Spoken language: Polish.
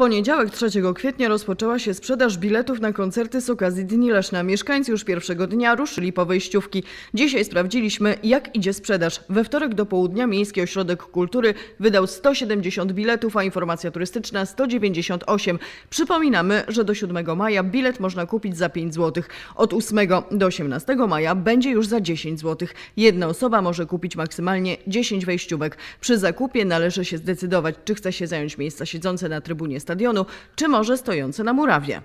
poniedziałek 3 kwietnia rozpoczęła się sprzedaż biletów na koncerty z okazji Dni Leszna. Mieszkańcy już pierwszego dnia ruszyli po wejściówki. Dzisiaj sprawdziliśmy, jak idzie sprzedaż. We wtorek do południa Miejski Ośrodek Kultury wydał 170 biletów, a informacja turystyczna 198. Przypominamy, że do 7 maja bilet można kupić za 5 zł. Od 8 do 18 maja będzie już za 10 zł. Jedna osoba może kupić maksymalnie 10 wejściówek. Przy zakupie należy się zdecydować, czy chce się zająć miejsca siedzące na trybunie stadionu, czy może stojące na murawie.